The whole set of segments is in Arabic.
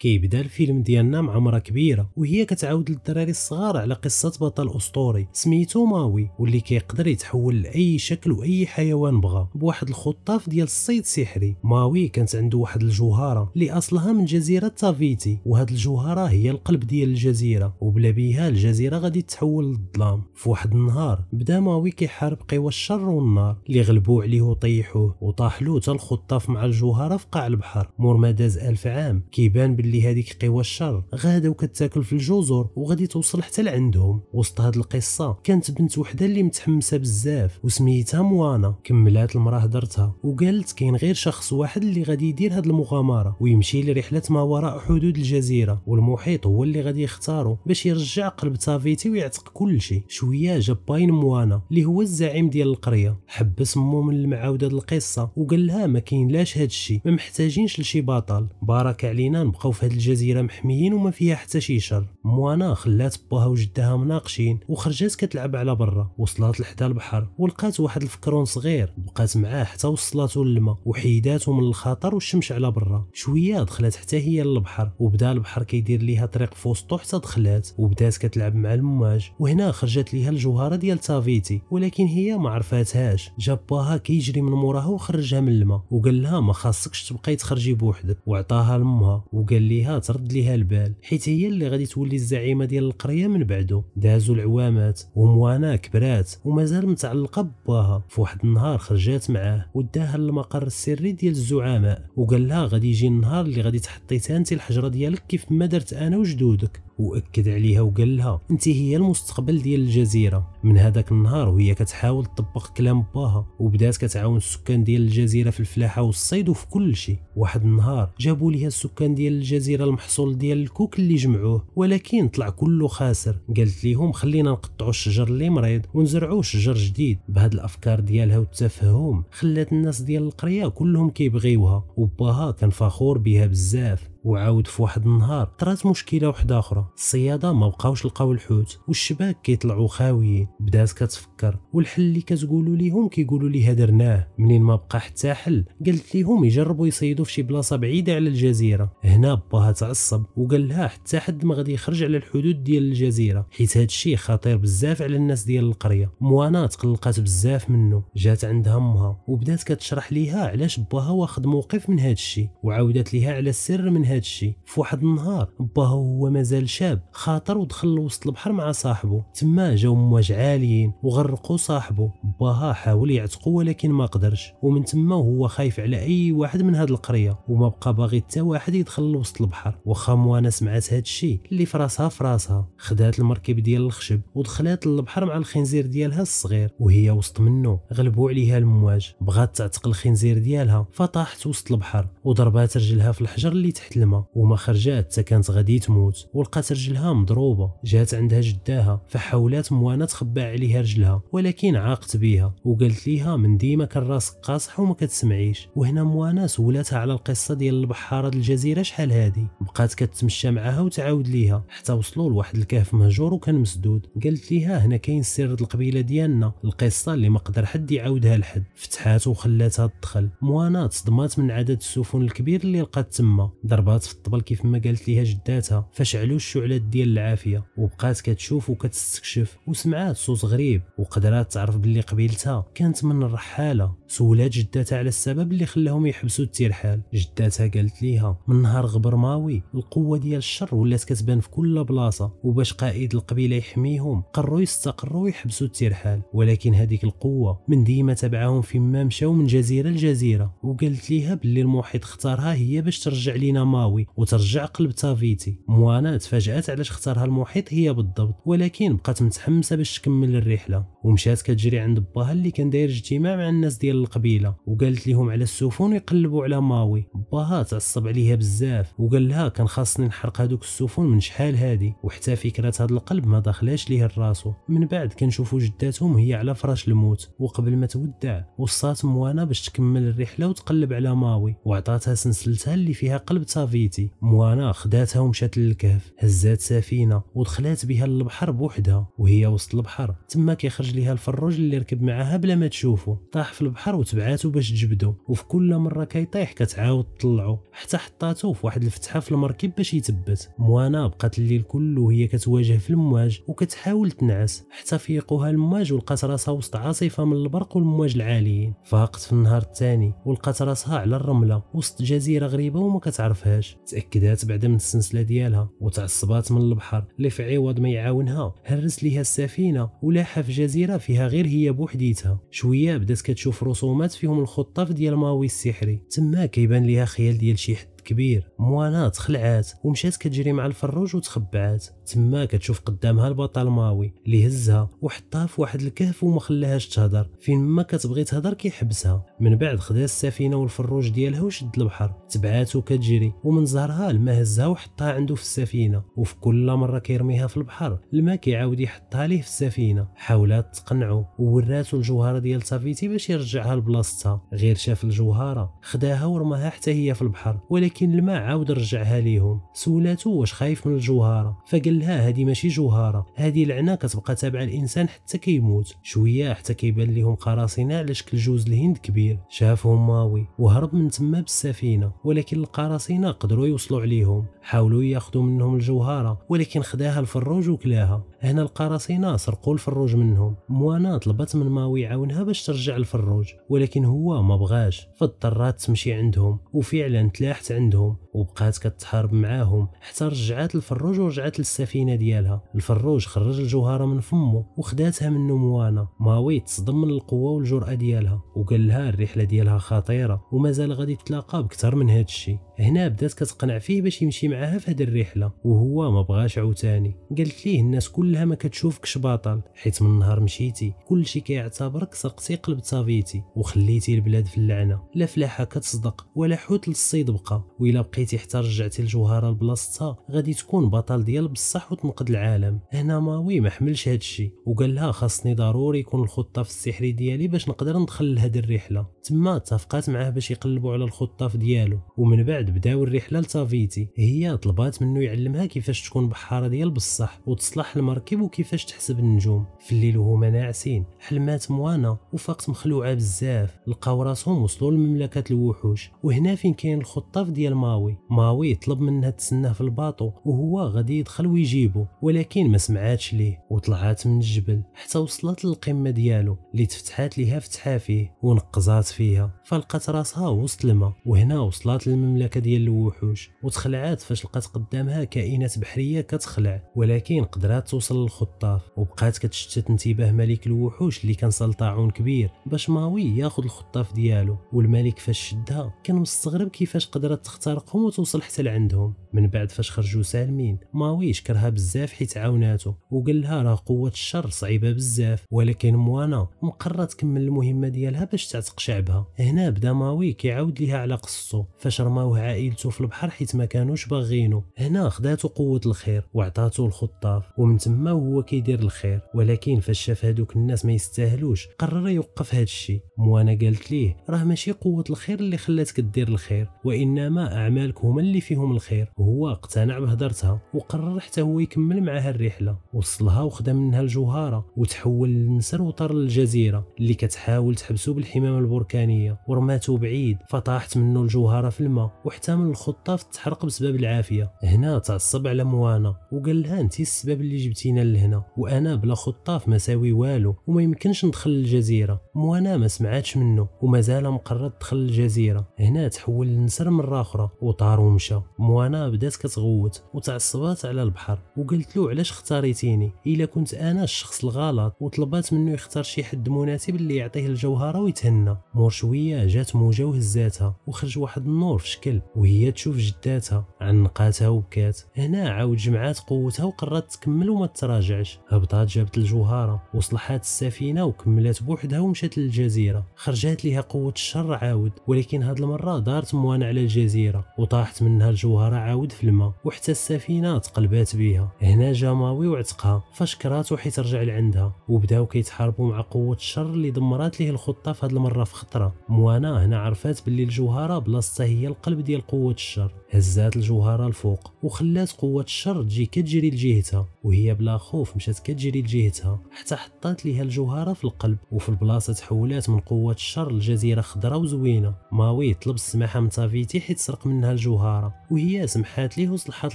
كيبدا الفيلم ديالنا مع مرة كبيرة وهي كتعاود للدراري الصغار على قصة بطل أسطوري سميتو ماوي واللي كيقدر يتحول لأي شكل وأي حيوان بغى بواحد الخطاف ديال الصيد سحري ماوي كانت عنده واحد الجوهرة اللي أصلها من جزيرة تافيتي وهاد الجوهرة هي القلب ديال الجزيرة وبلا بيها الجزيرة غادي تتحول للظلام في واحد النهار بدا ماوي كيحارب قوى الشر والنار اللي غلبوا عليه وطيحوه وطاح له الخطاف مع الجوهرة في قاع البحر مور ما داز ألف عام كيبان بلي اللي هذيك قوى الشر غادا وكتاكل في الجزر وغادي توصل حتى لعندهم وسط هاد القصه كانت بنت وحده اللي متحمسه بزاف وسميتها موانا كملات المراه هضرتها وقالت كاين غير شخص واحد اللي غادي يدير هاد المغامره ويمشي لرحله ما وراء حدود الجزيره والمحيط هو اللي غادي يختاره باش يرجع قلب تافيتي ويعتق كل شيء شويه جا باين موانا اللي هو الزعيم ديال القريه حبس مو من المعاوده القصه وقال لها ما كاين لاش هادشي ما محتاجينش لشي بطل بارك علينا نبقاو في هذه الجزيره محميين وما فيها حتى شي شر موانا خلات باها وجدها مناقشين وخرجات كتلعب على برا وصلات لحدا البحر ولقات واحد الفكرون صغير بقات معاه حتى وصلاته للما وحيداتو من الخطر والشمش على برا شويه دخلت حتى هي للبحر وبدا البحر كيدير ليها طريق فوسطو حتى دخلات وبدات كتلعب مع المواج وهنا خرجت ليها الجوهره ديال تافيتي ولكن هي ما عرفاتهاش جاب باها كيجري من موراها وخرجها من الماء وقال لها ما خاصكش تبقاي تخرجي بوحدك وعطاها لمها وقال ليها ترد ليها البال حيت هي اللي غادي تولي الزعيمه ديال القريه من بعده دازوا العوامات وموانا كبرات ومازال متعلقه بباها فواحد النهار خرجات معاه وداها للمقر السري ديال الزعماء وقال لها غادي يجي النهار اللي غادي تحطي انت الحجره ديالك كيف ما درت انا وجدودك واكد عليها وقال لها انت هي المستقبل ديال الجزيره من هذاك النهار وهي كتحاول تطبق كلام باها وبدات كتعاون السكان ديال الجزيره في الفلاحه والصيد وفي كل شيء واحد النهار جابوا ليها السكان ديال الجزيره المحصول ديال الكوك اللي جمعوه ولكن طلع كله خاسر قالت ليهم خلينا نقطعوا الشجر اللي مريض ونزرعوا شجر جديد بهاد الافكار ديالها والتفاهم خلات الناس ديال القريه كلهم كيبغيوها وباها كان فخور بها بزاف وعاود في واحد النهار طرات مشكله وحده اخرى الصياده ما بقاوش لقاو الحوت والشباك كيطلعوا خاويين بدات كتفكر والحل اللي كتقولوا ليهم كيقولوا ليها درناه منين ما بقى حتى حل قالت ليهم يجربوا يصيدوا في شي بلاصه بعيده على الجزيره هنا باها تعصب وقال لها حتى حد ما غادي يخرج على الحدود ديال الجزيره حيت هذا الشيء خطير بزاف على الناس ديال القريه موانا تقلقات بزاف منه جات عندها امها وبدات كتشرح ليها علاش باها واخد موقف من هذا الشيء وعاودت ليها على السر من هذا الشيء فواحد النهار باه هو مازال شاب خاطر ودخل لوسط البحر مع صاحبه تما جاو مواج عاليين وغرقوا صاحبه باها حاول يعتقو ولكن ما قدرش ومن تما وهو خايف على اي واحد من هاد القريه وما بقى باغي حتى واحد يدخل لوسط البحر واخا موانا سمعت هاد الشيء اللي في راسها في راسها خدات المركب ديال الخشب ودخلات للبحر مع الخنزير ديالها الصغير وهي وسط منه غلبوا عليها المواج بغات تعتق الخنزير ديالها فطاحت وسط البحر وضربات رجلها في الحجر اللي تحت الماء وما خرجات حتى كانت غادي تموت ولقات رجلها مضروبه جات عندها جداها فحاولات موانا تخبى عليها رجلها ولكن عاقت بها وقالت ليها من ديما كان راسك قاصح وما كتسمعيش وهنا موانا سولاتها على القصه ديال البحاره الجزيره شحال هادي بقات كتمشى معاها وتعاود ليها حتى وصلوا لواحد الكهف مهجور وكان مسدود قالت ليها هنا كاين سر القبيله ديالنا القصه اللي ما قدر حد يعاودها لحد فتحات وخلاتها تدخل موانا تصدمات من عدد السفن الكبير اللي لقات تما ضربة ضربات في الطبل كيف ما قالت ليها جداتها فشعلوا الشعلات ديال العافيه وبقات كتشوف وكتستكشف وسمعات صوت غريب وقدرات تعرف باللي قبيلتها كانت من الرحاله سولات جداتها على السبب اللي خلاهم يحبسوا الترحال جداتها قالت ليها من نهار غبر ماوي القوه ديال الشر ولات كتبان في كل بلاصه وباش قائد القبيله يحميهم قرروا يستقروا ويحبسوا الترحال ولكن هذيك القوه من ديما تبعهم فيما مشاو من جزيره لجزيره وقالت ليها باللي المحيط اختارها هي باش ترجع لينا السماوي وترجع قلب تافيتي موانا تفاجات علاش اختارها المحيط هي بالضبط ولكن بقات متحمسه باش تكمل الرحله ومشات كتجري عند باها اللي كان داير اجتماع مع الناس ديال القبيله وقالت لهم على السفن يقلبوا على ماوي باها تعصب عليها بزاف وقال لها كان خاصني نحرق هذوك السفن من شحال هادي وحتى فكره هذا القلب ما دخلاش ليه الراسو من بعد كنشوفوا جداتهم هي على فراش الموت وقبل ما تودع وصات موانا باش تكمل الرحله وتقلب على ماوي وعطاتها سلسلتها اللي فيها قلب تافيتي لافيتي موانا خداتها ومشات للكهف هزات سفينه ودخلات بها للبحر بوحدها وهي وسط البحر تما كيخرج ليها الفروج اللي ركب معاها بلا ما تشوفو طاح في البحر وتبعاتو باش تجبدو وفي كل مره كيطيح كتعاود تطلعو حتى حطاتو في واحد الفتحه في المركب باش يتبت موانا بقات الليل كله وهي كتواجه في المواج وكتحاول تنعس حتى فيقوها المواج ولقات راسها وسط عاصفه من البرق والمواج العاليين فاقت في النهار الثاني ولقات راسها على الرمله وسط جزيره غريبه وما كتعرفهاش العلاج تاكدات بعد من السلسله ديالها وتعصبات من البحر اللي في عوض ما يعاونها هرس ليها السفينه ولاح في جزيره فيها غير هي بوحديتها شويه بدات كتشوف رسومات فيهم الخطاف ديال ماوي السحري تما كيبان ليها خيال ديال شي حد كبير موانا تخلعات ومشات كتجري مع الفروج وتخبعات تما كتشوف قدامها البطل ماوي اللي هزها وحطها في واحد الكهف وما خلاهاش تهضر فين ما كتبغي تهضر كيحبسها من بعد خدا السفينه والفروج ديالها وشد البحر تبعاتو كتجري ومن زهرها الما هزها وحطها عنده في السفينه وفي كل مره كيرميها في البحر الما كيعاود يحطها ليه في السفينه حاولات تقنعو ووراتو الجوهره ديال سافيتي باش يرجعها لبلاصتها غير شاف الجوهره خداها ورماها حتى هي في البحر ولكن ولكن الماء عاود رجعها ليهم سولاتو واش خايف من الجوهره فقال لها هذه ماشي جوهره هذه لعنه كتبقى تابعه الانسان حتى كيموت شويه حتى كيبان لهم قراصنه على شكل جوز الهند كبير شافهم ماوي وهرب من تما بالسفينه ولكن القراصنه قدروا يوصلوا عليهم حاولوا ياخذوا منهم الجوهرة ولكن خداها الفروج وكلاها هنا القراصنة سرقوا الفروج منهم موانا طلبت من ماو يعاونها باش ترجع الفروج ولكن هو ما بغاش فاضطرات تمشي عندهم وفعلا تلاحت عندهم وبقات كتحارب معاهم حتى رجعات الفروج ورجعات للسفينه ديالها الفروج خرج الجوهره من فمه وخداتها منه موانا ماوي تصدم من القوه والجراه ديالها وقال لها الرحله ديالها خطيره ومازال غادي تلاقى بكثر من هذا الشيء هنا بدات كتقنع فيه باش يمشي معاها في هذه الرحله وهو ما بغاش عاوتاني قالت ليه الناس كلها ما كتشوفكش بطل حيت من نهار مشيتي كلشي كيعتبرك سرقتي قلب صافيتي وخليتي البلاد في اللعنه لا فلاحه كتصدق ولا حوت للصيد بقى وإلا بقي بقيتي حتى رجعتي الجوهره لبلاصتها غادي تكون بطل ديال بصح وتنقذ العالم هنا ماوي ما حملش هادشي وقال لها خاصني ضروري يكون الخطاف السحري ديالي باش نقدر ندخل لهاد الرحله تما اتفقات معاه باش يقلبوا على الخطاف ديالو ومن بعد بداو الرحله لتافيتي هي طلبات منه يعلمها كيفاش تكون بحاره ديال بصح وتصلح المركب وكيفاش تحسب النجوم في الليل وهما ناعسين حلمات موانا وفاقت مخلوعه بزاف لقاو راسهم وصلوا لمملكه الوحوش وهنا فين كاين الخطاف ديال ماوي ماوي ماوي طلب منها تسناه في الباطو وهو غادي يدخل ويجيبه ولكن ما سمعاتش ليه وطلعات من الجبل حتى وصلت للقمه ديالو اللي تفتحات ليها فتحه فيه ونقزات فيها فلقات راسها وسط الماء وهنا وصلت للمملكه ديال الوحوش وتخلعات فاش لقات قدامها كائنات بحريه كتخلع ولكن قدرات توصل للخطاف وبقات كتشتت انتباه ملك الوحوش اللي كان سلطعون كبير باش ماوي ياخذ الخطاف ديالو والملك فاش شدها كان مستغرب كيفاش قدرت تخترقهم وما توصل حتى لعندهم من بعد فاش خرجوا سالمين ماويش كرهها بزاف حيت عاوناتو وقال لها راه قوه الشر صعيبه بزاف ولكن موانا مقره تكمل المهمه ديالها باش تعتق شعبها هنا بدا ماوي كيعاود ليها على قصته فاش رماوه عائلته في البحر حيت ما كانوش باغينو هنا خداتو قوه الخير وعطاتو الخطاف ومن تما وهو كيدير الخير ولكن فاش شاف هادوك الناس ما يستاهلوش قرر يوقف هاد الشيء موانا قالت ليه راه ماشي قوه الخير اللي خلاتك دير الخير وانما اعمال بالك هما اللي فيهم الخير وهو اقتنع بهدرتها وقرر حتى هو يكمل معها الرحله وصلها وخدا منها الجوهره وتحول النسر وطار للجزيره اللي كتحاول تحبسه بالحمامه البركانيه ورماته بعيد فطاحت منه الجوهره في الماء واحتمل الخطه تحرق بسبب العافيه هنا تعصب على موانا وقال لها انت السبب اللي جبتينا لهنا وانا بلا خطه ما ساوي والو وما يمكنش ندخل الجزيره موانا ما سمعاتش منه ومازال مقرر تدخل الجزيره هنا تحول النسر مره اخرى الدار ومشى موانا بدات كتغوت وتعصبات على البحر وقلت له علاش اختاريتيني الا كنت انا الشخص الغلط وطلبات منه يختار شي حد مناسب اللي يعطيه الجوهره ويتهنى مور شويه جات موجه وهزاتها وخرج واحد النور في شكل وهي تشوف جداتها عنقاتها وبكات هنا عاود جمعات قوتها وقررت تكمل وما تراجعش هبطات جابت الجوهره وصلحات السفينه وكملات بوحدها ومشات للجزيره خرجات ليها قوه الشر عاود ولكن هاد المره دارت موانا على الجزيره وطاحت منها الجوهرة عاود في الماء وحتى السفينة تقلبات بها هنا ماوي وعتقها فاش كراتو حيت رجع لعندها وبداو كيتحاربوا مع قوة الشر اللي دمرات ليه الخطة في هاد المرة في خطرة موانا هنا عرفات باللي الجوهرة بلاصتها هي القلب ديال قوة الشر هزات الجوهره الفوق وخلات قوه الشر تجي كتجري لجهتها وهي بلا خوف مشات كتجري لجهتها حتى حطات ليها الجوهره في القلب وفي البلاصه تحولات من قوه الشر لجزيره خضراء وزوينه ماوي طلب السماحه من تافيتي حيت سرق منها الجوهره وهي سمحات ليه وصلحات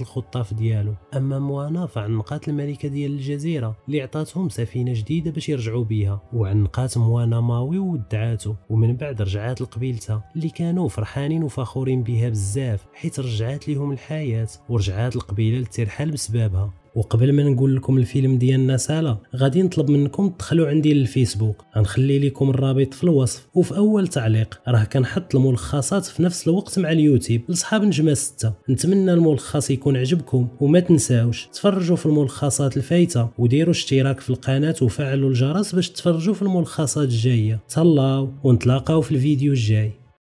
الخطاف ديالو اما موانا فعنقات الملكه ديال الجزيره اللي عطاتهم سفينه جديده باش يرجعوا بيها وعنقات موانا ماوي ودعاته ومن بعد رجعات لقبيلتها اللي كانوا فرحانين وفخورين بها بزاف حيت رجعات لهم الحياه ورجعات القبيله للترحال بسببها وقبل ما نقول لكم الفيلم ديالنا سالا غادي نطلب منكم تدخلوا عندي للفيسبوك غنخلي لكم الرابط في الوصف وفي اول تعليق راه كنحط الملخصات في نفس الوقت مع اليوتيوب لصحاب نجمه 6 نتمنى الملخص يكون عجبكم وما تنساوش تفرجوا في الملخصات الفايته وديروا اشتراك في القناه وفعلوا الجرس باش تفرجوا في الملخصات الجايه تهلاو ونتلاقاو في الفيديو الجاي